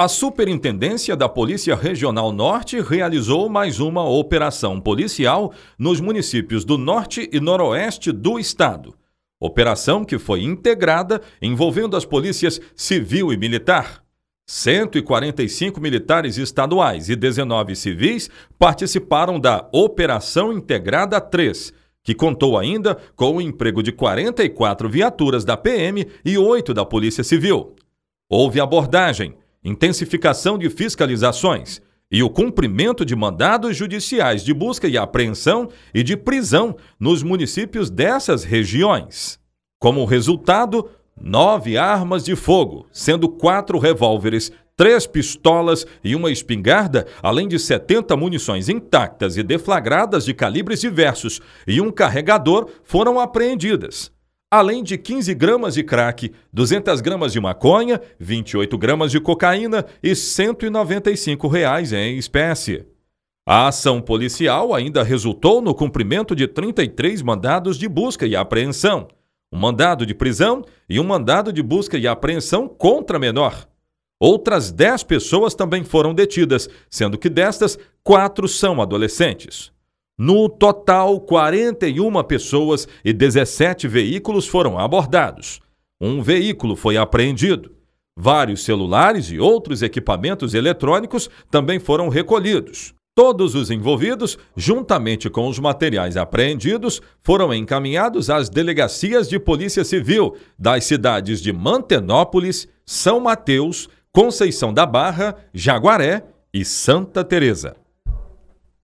A Superintendência da Polícia Regional Norte realizou mais uma operação policial nos municípios do Norte e Noroeste do Estado. Operação que foi integrada envolvendo as polícias civil e militar. 145 militares estaduais e 19 civis participaram da Operação Integrada 3, que contou ainda com o emprego de 44 viaturas da PM e 8 da Polícia Civil. Houve abordagem, intensificação de fiscalizações e o cumprimento de mandados judiciais de busca e apreensão e de prisão nos municípios dessas regiões. Como resultado, nove armas de fogo, sendo quatro revólveres, três pistolas e uma espingarda, além de 70 munições intactas e deflagradas de calibres diversos e um carregador, foram apreendidas além de 15 gramas de crack, 200 gramas de maconha, 28 gramas de cocaína e R$ 195 reais em espécie. A ação policial ainda resultou no cumprimento de 33 mandados de busca e apreensão, um mandado de prisão e um mandado de busca e apreensão contra menor. Outras 10 pessoas também foram detidas, sendo que destas, quatro são adolescentes. No total, 41 pessoas e 17 veículos foram abordados. Um veículo foi apreendido. Vários celulares e outros equipamentos eletrônicos também foram recolhidos. Todos os envolvidos, juntamente com os materiais apreendidos, foram encaminhados às delegacias de Polícia Civil das cidades de Mantenópolis, São Mateus, Conceição da Barra, Jaguaré e Santa Teresa.